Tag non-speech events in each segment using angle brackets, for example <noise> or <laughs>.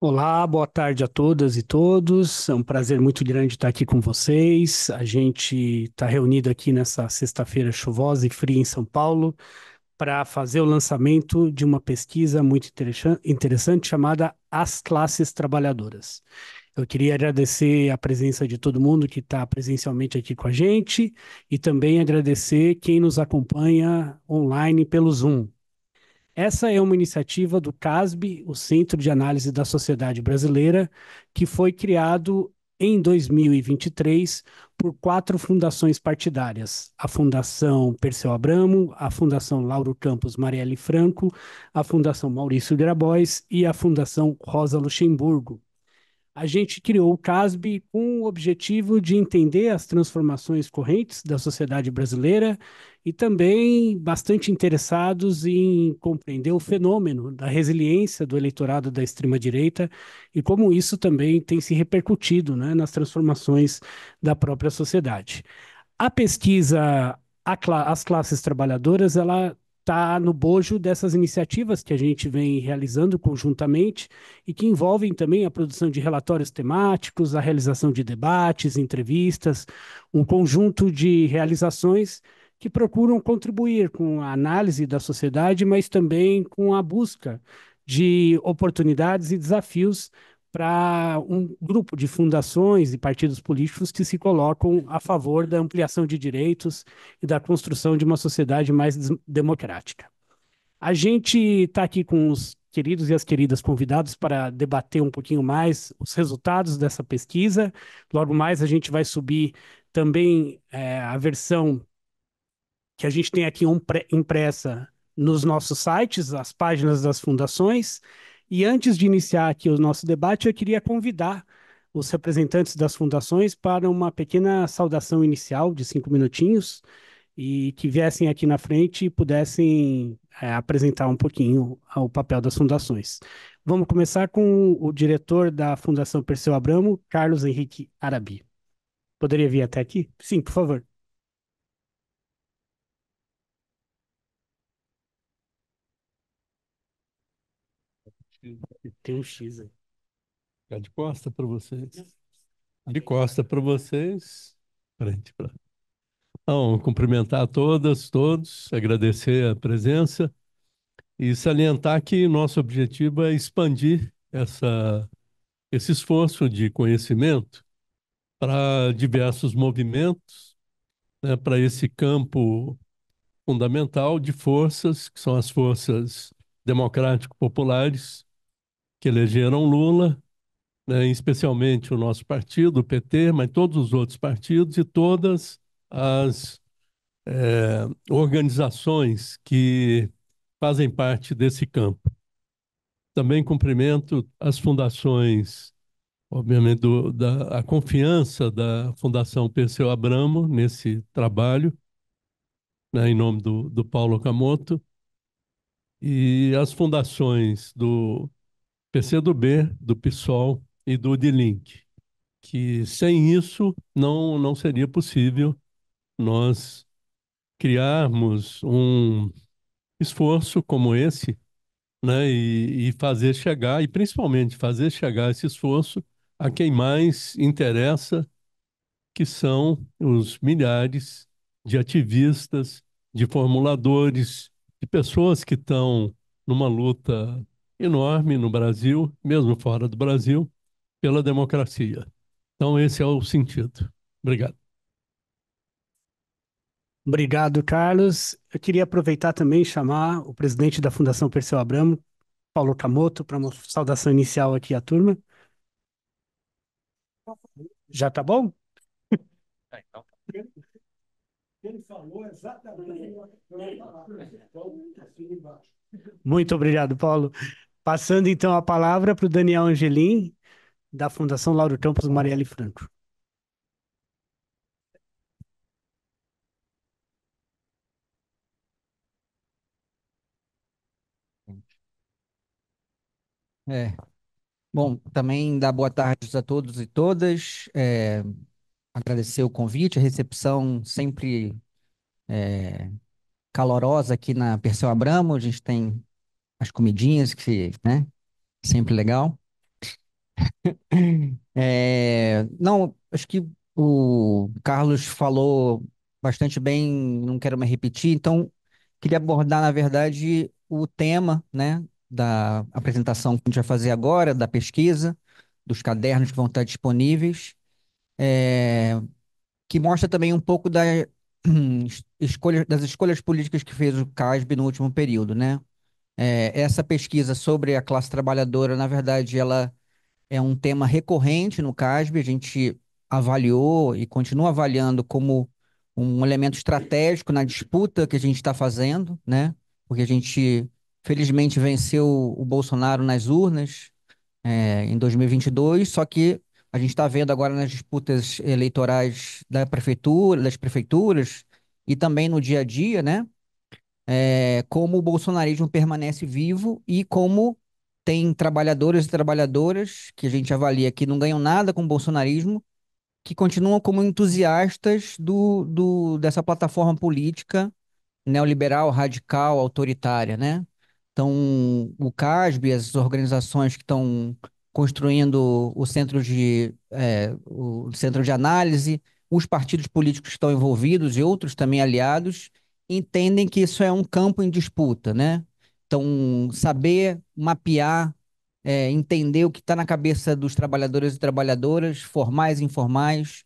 Olá, boa tarde a todas e todos. É um prazer muito grande estar aqui com vocês. A gente está reunido aqui nessa sexta-feira chuvosa e fria em São Paulo para fazer o lançamento de uma pesquisa muito interessante chamada As Classes Trabalhadoras. Eu queria agradecer a presença de todo mundo que está presencialmente aqui com a gente e também agradecer quem nos acompanha online pelo Zoom. Essa é uma iniciativa do CASB, o Centro de Análise da Sociedade Brasileira, que foi criado em 2023 por quatro fundações partidárias: a Fundação Perseu Abramo, a Fundação Lauro Campos Marielle Franco, a Fundação Maurício Grabois e a Fundação Rosa Luxemburgo a gente criou o CASB com o objetivo de entender as transformações correntes da sociedade brasileira e também bastante interessados em compreender o fenômeno da resiliência do eleitorado da extrema-direita e como isso também tem se repercutido né, nas transformações da própria sociedade. A pesquisa As Classes Trabalhadoras, ela está no bojo dessas iniciativas que a gente vem realizando conjuntamente e que envolvem também a produção de relatórios temáticos, a realização de debates, entrevistas, um conjunto de realizações que procuram contribuir com a análise da sociedade, mas também com a busca de oportunidades e desafios para um grupo de fundações e partidos políticos que se colocam a favor da ampliação de direitos e da construção de uma sociedade mais democrática. A gente está aqui com os queridos e as queridas convidados para debater um pouquinho mais os resultados dessa pesquisa. Logo mais a gente vai subir também é, a versão que a gente tem aqui impressa nos nossos sites, as páginas das fundações. E antes de iniciar aqui o nosso debate, eu queria convidar os representantes das fundações para uma pequena saudação inicial de cinco minutinhos e que viessem aqui na frente e pudessem é, apresentar um pouquinho o papel das fundações. Vamos começar com o diretor da Fundação Perseu Abramo, Carlos Henrique Arabi. Poderia vir até aqui? Sim, por favor. Tem um X aí. Ficar tá de costa para vocês. Tá de costa para vocês. Frente para. Então, cumprimentar todas, todos, agradecer a presença e salientar que nosso objetivo é expandir essa, esse esforço de conhecimento para diversos movimentos, né, para esse campo fundamental de forças, que são as forças democrático-populares, que elegeram Lula, né, especialmente o nosso partido, o PT, mas todos os outros partidos e todas as é, organizações que fazem parte desse campo. Também cumprimento as fundações, obviamente, do, da, a confiança da Fundação Perseu Abramo nesse trabalho, né, em nome do, do Paulo Camoto, e as fundações do PCdoB, do PSOL e do DLINK, que sem isso não, não seria possível nós criarmos um esforço como esse né, e, e fazer chegar, e principalmente fazer chegar esse esforço a quem mais interessa, que são os milhares de ativistas, de formuladores, de pessoas que estão numa luta enorme no Brasil, mesmo fora do Brasil, pela democracia. Então, esse é o sentido. Obrigado. Obrigado, Carlos. Eu queria aproveitar também e chamar o presidente da Fundação Perseu Abramo, Paulo Camoto, para uma saudação inicial aqui à turma. Já tá bom? <laughs> É, então. Ele falou exatamente Muito obrigado, Paulo. Passando então a palavra para o Daniel Angelim, da Fundação Lauro Campos Marielle Franco. É. Bom, também dá boa tarde a todos e todas. É, agradecer o convite, a recepção sempre é, calorosa aqui na Perseu Abramo. A gente tem as comidinhas, que, né? Sempre legal. <laughs> É, não, acho que o Carlos falou bastante bem, não quero me repetir, então queria abordar, na verdade, o tema, né, da apresentação que a gente vai fazer agora, da pesquisa, dos cadernos que vão estar disponíveis, é, que mostra também um pouco da, <clears throat> escolha, das escolhas políticas que fez o CASB no último período, né? É, essa pesquisa sobre a classe trabalhadora, na verdade, ela é um tema recorrente no CASB, a gente avaliou e continua avaliando como um elemento estratégico na disputa que a gente está fazendo, né? Porque a gente, felizmente, venceu o Bolsonaro nas urnas é, em 2022, só que a gente está vendo agora nas disputas eleitorais da prefeitura, das prefeituras e também no dia a dia, né? é, como o bolsonarismo permanece vivo e como tem trabalhadores e trabalhadoras que a gente avalia que não ganham nada com o bolsonarismo, que continuam como entusiastas do, do dessa plataforma política neoliberal, radical, autoritária, né? Então, o CASB, as organizações que estão construindo o centro de, é, o centro de análise, os partidos políticos que estão envolvidos e outros também aliados, entendem que isso é um campo em disputa, né? Então, saber mapear, é, entender o que está na cabeça dos trabalhadores e trabalhadoras, formais e informais,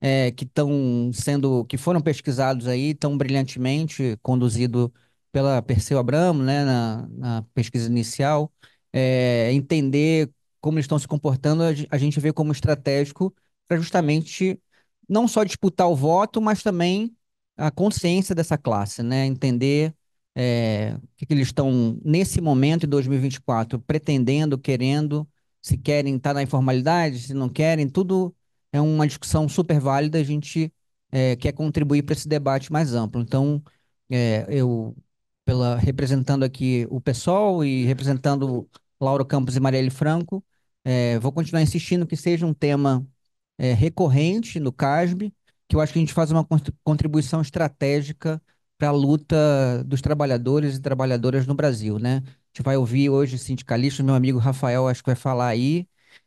é, que estão sendo, que foram pesquisados aí tão brilhantemente, conduzido pela Perseu Abramo, né, na, na pesquisa inicial, é, entender como eles estão se comportando, a gente vê como estratégico para justamente não só disputar o voto, mas também a consciência dessa classe, né? entender é, o que, que, eles estão, nesse momento, em 2024, pretendendo, querendo, se querem estar tá na informalidade, se não querem, tudo é uma discussão super válida, a gente é, quer contribuir para esse debate mais amplo. Então, é, eu, pela, representando aqui o pessoal e representando Lauro Campos e Marielle Franco, é, vou continuar insistindo que seja um tema é, recorrente no CASB, que eu acho que a gente faz uma contribuição estratégica para a luta dos trabalhadores e trabalhadoras no Brasil, né? A gente vai ouvir hoje sindicalistas, meu amigo Rafael acho que vai falar aí,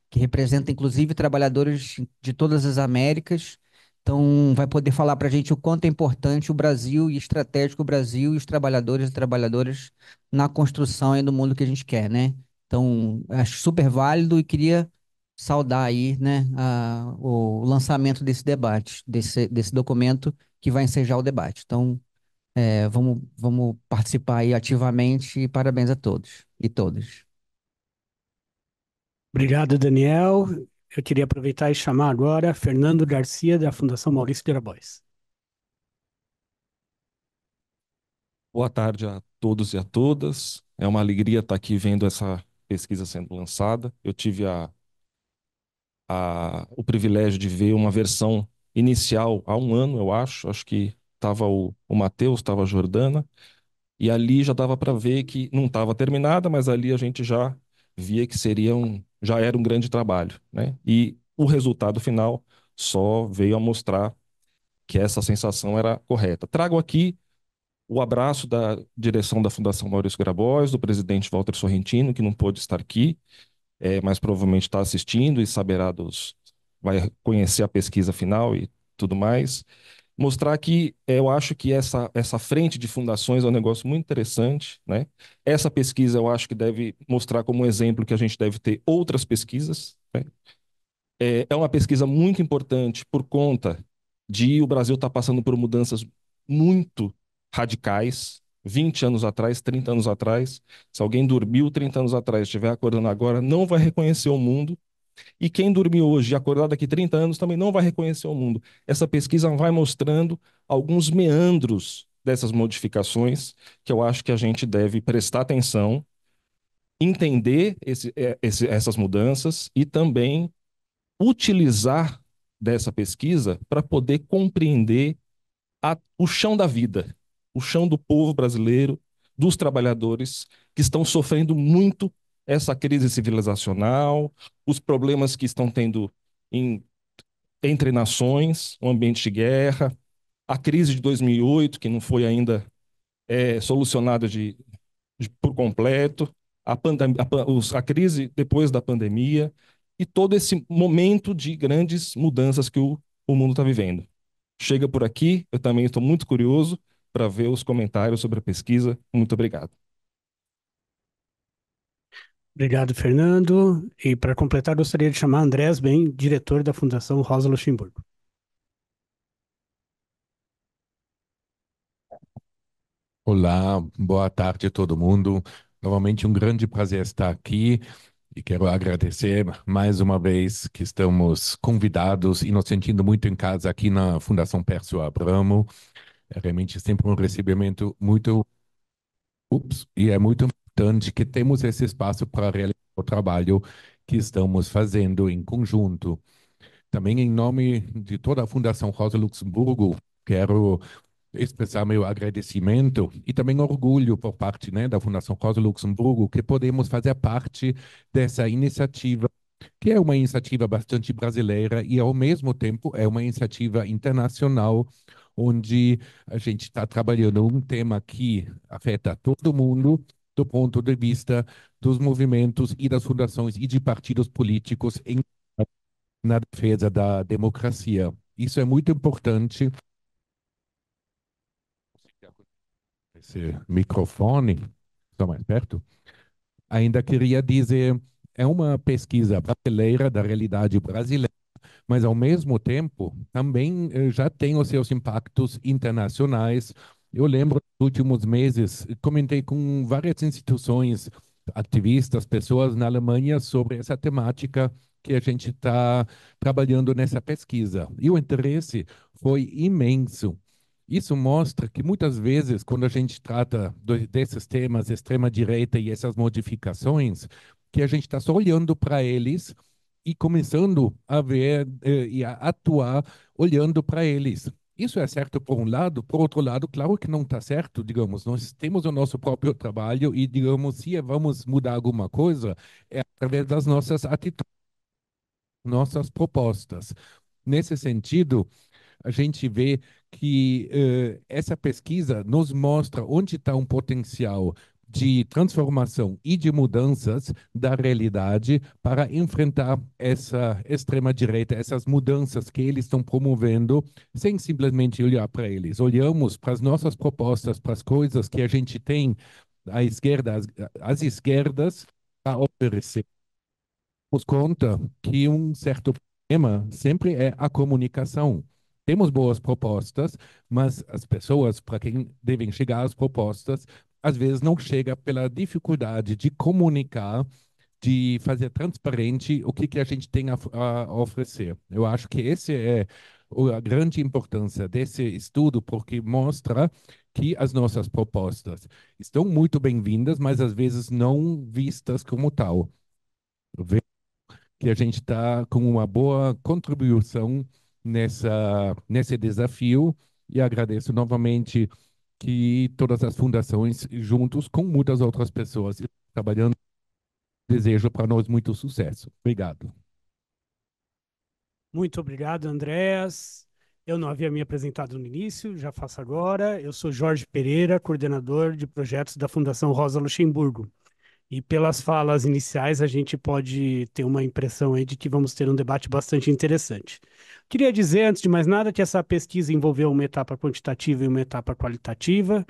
que representa inclusive trabalhadores de todas as Américas, então vai poder falar para a gente o quanto é importante o Brasil e estratégico o Brasil e os trabalhadores e trabalhadoras na construção aí do mundo que a gente quer, né? Então, acho super válido e queria saudar aí, né, a, o lançamento desse debate, desse, desse documento que vai ensejar o debate. Então, é, vamos, vamos participar aí ativamente e parabéns a todos e todas. Obrigado, Daniel. Eu queria aproveitar e chamar agora Fernando Garcia, da Fundação Maurício de Arabois. Boa tarde a todos e a todas. É uma alegria estar aqui vendo essa pesquisa sendo lançada. Eu tive a a, o privilégio de ver uma versão inicial há um ano, eu acho. Acho que estava o, o Matheus, estava a Jordana. E ali já dava para ver que não estava terminada, mas ali a gente já via que seria um, já era um grande trabalho. Né? E o resultado final só veio a mostrar que essa sensação era correta. Trago aqui o abraço da direção da Fundação Maurício Grabois, do presidente Walter Sorrentino, que não pôde estar aqui, é, mas provavelmente está assistindo e saberá dos. vai conhecer a pesquisa final e tudo mais. Mostrar que é, eu acho que essa, essa frente de fundações é um negócio muito interessante. Né? Essa pesquisa eu acho que deve mostrar como exemplo que a gente deve ter outras pesquisas. Né? É, é uma pesquisa muito importante por conta de o Brasil estar tá passando por mudanças muito radicais 20 anos atrás, 30 anos atrás. Se alguém dormiu 30 anos atrás, estiver acordando agora, não vai reconhecer o mundo. E quem dormiu hoje e acordar daqui 30 anos também não vai reconhecer o mundo. Essa pesquisa vai mostrando alguns meandros dessas modificações que eu acho que a gente deve prestar atenção, entender esse, é, esse, essas mudanças e também utilizar dessa pesquisa para poder compreender a, o chão da vida, o chão do povo brasileiro, dos trabalhadores, que estão sofrendo muito essa crise civilizacional, os problemas que estão tendo em, entre nações, o ambiente de guerra, a crise de 2008, que não foi ainda é, solucionada de, de, por completo, a, a, a crise depois da pandemia e todo esse momento de grandes mudanças que o, o mundo está vivendo. Chega por aqui, eu também estou muito curioso para ver os comentários sobre a pesquisa. Muito obrigado. Obrigado, Fernando. E para completar, gostaria de chamar Andrés Bem, diretor da Fundação Rosa Luxemburgo. Olá, boa tarde a todo mundo. Novamente um grande prazer estar aqui e quero agradecer mais uma vez que estamos convidados e nos sentindo muito em casa aqui na Fundação Pércio Abramo. É realmente sempre um recebimento muito. Ups, e é muito importante que temos esse espaço para realizar o trabalho que estamos fazendo em conjunto. Também, em nome de toda a Fundação Rosa Luxemburgo, quero expressar meu agradecimento e também orgulho por parte né, da Fundação Rosa Luxemburgo que podemos fazer parte dessa iniciativa que é uma iniciativa bastante brasileira e, ao mesmo tempo, é uma iniciativa internacional onde a gente está trabalhando um tema que afeta todo mundo do ponto de vista dos movimentos e das fundações e de partidos políticos em, na defesa da democracia. Isso é muito importante. Esse microfone, está mais perto. Ainda queria dizer, é uma pesquisa brasileira da realidade brasileira mas ao mesmo tempo também eh, já tem os seus impactos internacionais. Eu lembro nos últimos meses, comentei com várias instituições, ativistas, pessoas na Alemanha sobre essa temática que a gente está trabalhando nessa pesquisa. E o interesse foi imenso. Isso mostra que muitas vezes, quando a gente trata desses temas, extrema-direita e essas modificações, que a gente está só olhando para eles e começando a ver eh, e a atuar olhando para eles. Isso é certo por um lado, por outro lado, claro que não está certo, digamos, nós temos o nosso próprio trabalho e, digamos, se vamos mudar alguma coisa, é através das nossas atitudes, nossas propostas. Nesse sentido, a gente vê que eh, essa pesquisa nos mostra onde está um potencial de transformação e de mudanças da realidade para enfrentar essa extrema-direita, essas mudanças que eles estão promovendo, sem simplesmente olhar para eles. Olhamos para as nossas propostas, para as coisas que a gente tem à esquerda, as, as esquerdas, a oferecer. Nos conta que um certo problema sempre é a comunicação temos boas propostas, mas as pessoas para quem devem chegar as propostas às vezes não chega pela dificuldade de comunicar, de fazer transparente o que, que a gente tem a, a oferecer. Eu acho que esse é a grande importância desse estudo, porque mostra que as nossas propostas estão muito bem-vindas, mas às vezes não vistas como tal. que a gente está com uma boa contribuição nessa, nesse desafio e agradeço novamente que todas as fundações, juntos com muitas outras pessoas trabalhando, desejo para nós muito sucesso. Obrigado. Muito obrigado, Andréas. Eu não havia me apresentado no início, já faço agora. Eu sou Jorge Pereira, coordenador de projetos da Fundação Rosa Luxemburgo. E pelas falas iniciais, a gente pode ter uma impressão aí de que vamos ter um debate bastante interessante. Queria dizer, antes de mais nada, que essa pesquisa envolveu uma etapa quantitativa e uma etapa qualitativa,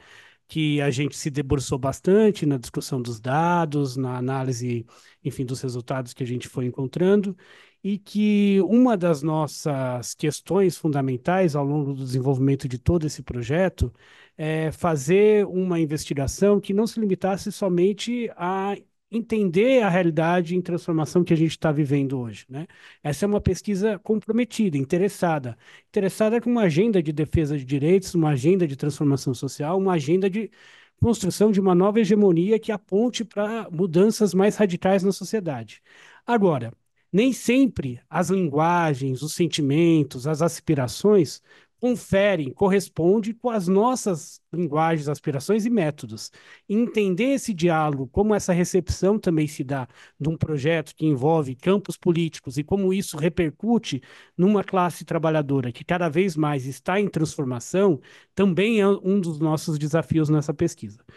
que a gente se debruçou bastante na discussão dos dados, na análise enfim, dos resultados que a gente foi encontrando e que uma das nossas questões fundamentais ao longo do desenvolvimento de todo esse projeto é fazer uma investigação que não se limitasse somente a entender a realidade em transformação que a gente está vivendo hoje. Né? Essa é uma pesquisa comprometida, interessada. Interessada com uma agenda de defesa de direitos, uma agenda de transformação social, uma agenda de construção de uma nova hegemonia que aponte para mudanças mais radicais na sociedade. Agora, nem sempre as linguagens, os sentimentos, as aspirações conferem, corresponde com as nossas linguagens, aspirações e métodos. entender esse diálogo, como essa recepção também se dá de um projeto que envolve campos políticos e como isso repercute numa classe trabalhadora que cada vez mais está em transformação, também é um dos nossos desafios nessa pesquisa.